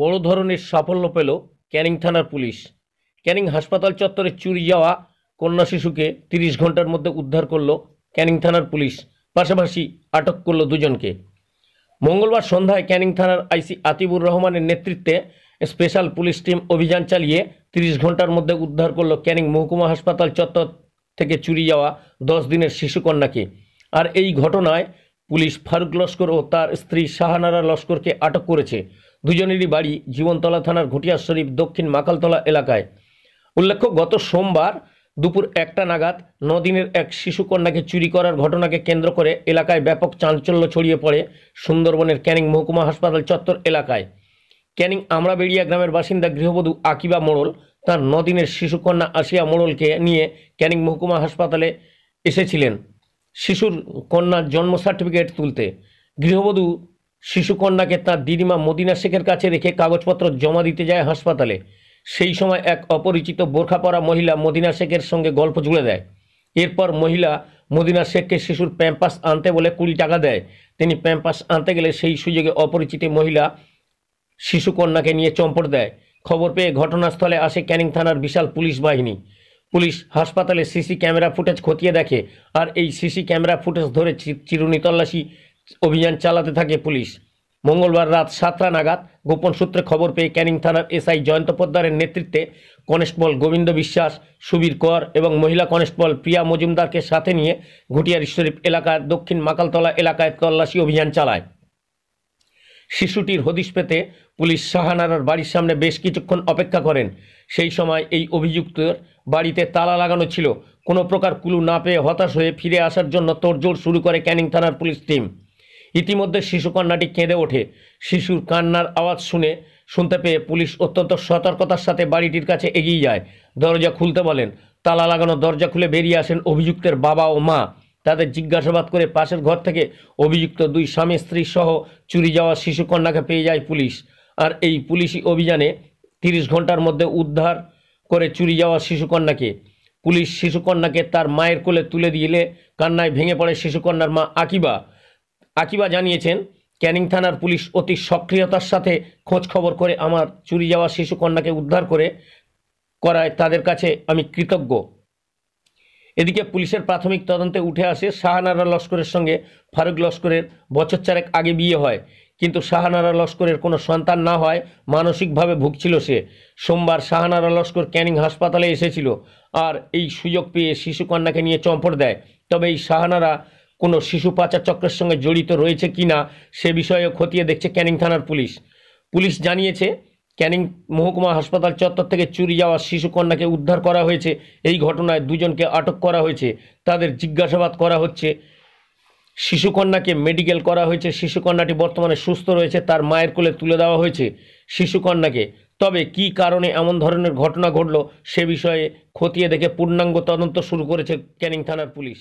বড় ধরনের সাফল্য পেল ক্যানিং থানার পুলিশ ক্যানিং হাসপাতাল চত্বরে চুরি যাওয়া কন্যা শিশুকে তিরিশ ঘন্টার মধ্যে উদ্ধার করল ক্যানিং থানার পুলিশ পাশাপাশি আটক করল দুজনকে মঙ্গলবার সন্ধ্যায় ক্যানিং থানার আইসি আতিবুর রহমানের নেতৃত্বে স্পেশাল পুলিশ টিম অভিযান চালিয়ে তিরিশ ঘন্টার মধ্যে উদ্ধার করল ক্যানিং মহকুমা হাসপাতাল চত্বর থেকে চুরি যাওয়া দশ দিনের শিশুকন্যাকে আর এই ঘটনায় পুলিশ ফারুক লস্কর ও তার স্ত্রী শাহানারা লস্করকে আটক করেছে দুজনেরই বাড়ি জীবনতলা থানার ঘটিয়া শরীফ দক্ষিণ মাকালতলা এলাকায় উল্লেখ্য গত সোমবার দুপুর একটা নাগাদ নদিনের এক শিশুকন্যাকে চুরি করার ঘটনাকে কেন্দ্র করে এলাকায় ব্যাপক চাঞ্চল্য ছড়িয়ে পড়ে সুন্দরবনের ক্যানিং মহকুমা হাসপাতাল চত্বর এলাকায় ক্যানিং আমরাবেড়িয়া গ্রামের বাসিন্দা গৃহবধূ আকিবা মোড়ল তার নদিনের শিশুকন্যা আসিয়া মোড়লকে নিয়ে ক্যানিং মহকুমা হাসপাতালে এসেছিলেন শিশুর কন্যার জন্ম সার্টিফিকেট তুলতে গৃহবধূ শিশুকন্যাকে তার দিদিমা মদিনা শেখের কাছে রেখে কাগজপত্র জমা দিতে যায় হাসপাতালে সেই সময় এক অপরিচিত বোরখা পরা মহিলা মদিনা শেখের সঙ্গে গল্প জুড়ে দেয় এরপর মহিলা মদিনা শেখকে শিশুর প্যাম্পাস আনতে বলে কুড়ি টাকা দেয় তিনি প্যাম্পাস আনতে গেলে সেই সুযোগে অপরিচিত মহিলা শিশুকন্যাকে নিয়ে চম্পট দেয় খবর পেয়ে ঘটনাস্থলে আসে ক্যানিং থানার বিশাল পুলিশ বাহিনী পুলিশ হাসপাতালে সিসি ক্যামেরা ফুটেজ খতিয়ে দেখে আর এই সিসি ক্যামেরা ফুটেজ ধরে চিরুনি তল্লাশি অভিযান চালাতে থাকে পুলিশ মঙ্গলবার রাত সাতটা নাগাদ গোপন সূত্রে খবর পেয়ে ক্যানিং থানার এসআই জয়ন্ত পোদ্দারের নেতৃত্বে কনস্টেবল গোবিন্দ বিশ্বাস সুবীর কর এবং মহিলা কনস্টেবল প্রিয়া মজুমদারকে সাথে নিয়ে ঘুটিয়ার শরীফ এলাকার দক্ষিণ মাকালতলা এলাকায় তল্লাশি অভিযান চালায় শিশুটির হদিশ পেতে পুলিশ শাহানারার বাড়ির সামনে বেশ কিছুক্ষণ অপেক্ষা করেন সেই সময় এই অভিযুক্তর বাড়িতে তালা লাগানো ছিল কোনো প্রকার কুলু না পেয়ে হতাশ হয়ে ফিরে আসার জন্য তোড়জোড় শুরু করে ক্যানিং থানার পুলিশ টিম ইতিমধ্যে শিশুকন্যাটি কেঁদে ওঠে শিশুর কান্নার আওয়াজ শুনে শুনতে পেয়ে পুলিশ অত্যন্ত সতর্কতার সাথে বাড়িটির কাছে এগিয়ে যায় দরজা খুলতে বলেন তালা লাগানো দরজা খুলে বেরিয়ে আসেন অভিযুক্তের বাবা ও মা তাদের জিজ্ঞাসাবাদ করে পাশের ঘর থেকে অভিযুক্ত দুই স্বামী স্ত্রী সহ চুরি যাওয়া শিশুকন্যাকে পেয়ে যায় পুলিশ আর এই পুলিশি অভিযানে তিরিশ ঘন্টার মধ্যে উদ্ধার করে চুরি যাওয়া শিশুকন্যাকে পুলিশ শিশুকন্যাকে তার মায়ের কোলে তুলে দিলে কান্নায় ভেঙে পড়ে শিশুকন্যার মা আকিবা আকিবা জানিয়েছেন ক্যানিং থানার পুলিশ অতি সক্রিয়তার সাথে খোঁজ খবর করে আমার চুরি যাওয়া শিশু কন্যাকে উদ্ধার করে করায় তাদের কাছে আমি কৃতজ্ঞ এদিকে পুলিশের প্রাথমিক তদন্তে উঠে আসে শাহানারা লস্করের সঙ্গে ফারুক লস্করের বছর চারেক আগে বিয়ে হয় কিন্তু শাহানারা লস্করের কোনো সন্তান না হয় মানসিকভাবে ভুগছিল সে সোমবার শাহানারা লস্কর ক্যানিং হাসপাতালে এসেছিল আর এই সুযোগ পেয়ে শিশুকন্যাকে নিয়ে চম্পট দেয় তবে এই শাহানারা কোনো শিশু পাচার চক্রের সঙ্গে জড়িত রয়েছে কি না সে বিষয়ে খতিয়ে দেখছে ক্যানিং থানার পুলিশ পুলিশ জানিয়েছে ক্যানিং মহকুমা হাসপাতাল চত্বর থেকে চুরি যাওয়া শিশু কন্যাকে উদ্ধার করা হয়েছে এই ঘটনায় দুজনকে আটক করা হয়েছে তাদের জিজ্ঞাসাবাদ করা হচ্ছে শিশুকন্যাকে মেডিকেল করা হয়েছে শিশুকন্যাটি বর্তমানে সুস্থ রয়েছে তার মায়ের কোলে তুলে দেওয়া হয়েছে শিশুকন্যাকে তবে কি কারণে এমন ধরনের ঘটনা ঘটল সে বিষয়ে খতিয়ে দেখে পূর্ণাঙ্গ তদন্ত শুরু করেছে ক্যানিং থানার পুলিশ